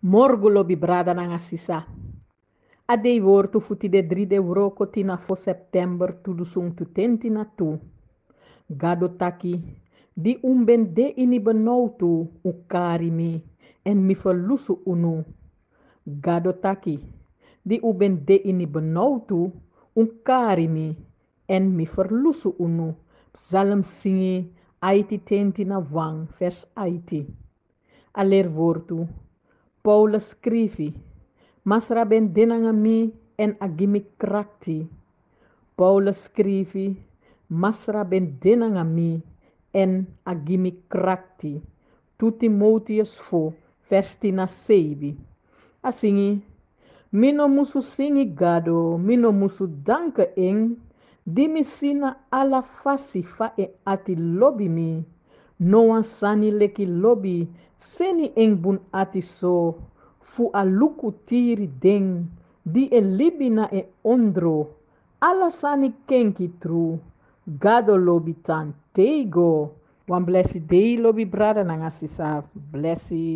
Morgulobi bibrada na ngasisa. Adei vortu futi de dri de wroko tina fo september tudu sung tu tentina tu. Gado taki, di umben de ini ukari en mi verlusu unu. Gado taki, di uben de ini ukari en mi verlusu unu. Psalm singi, aiti tenti na wang, vers aiti. Aler vortu, Paulus scrivi, Masra bendenangami en agimi kracti. Paulus scrivi, Masra bendenangami en agimi cracti. Tu Timoteus fo, festina seibi. Assim, mino musu sinigado, mino musu danke ing, dimisina alla faci fa e ati lobimi. nowan sani leki lobi seni en bun ati so fu a luku tiri den di e libi na e ondro ala sani kenki tru gado lobi tan teigo wan blessi dei lobi brada nanga sisa blessi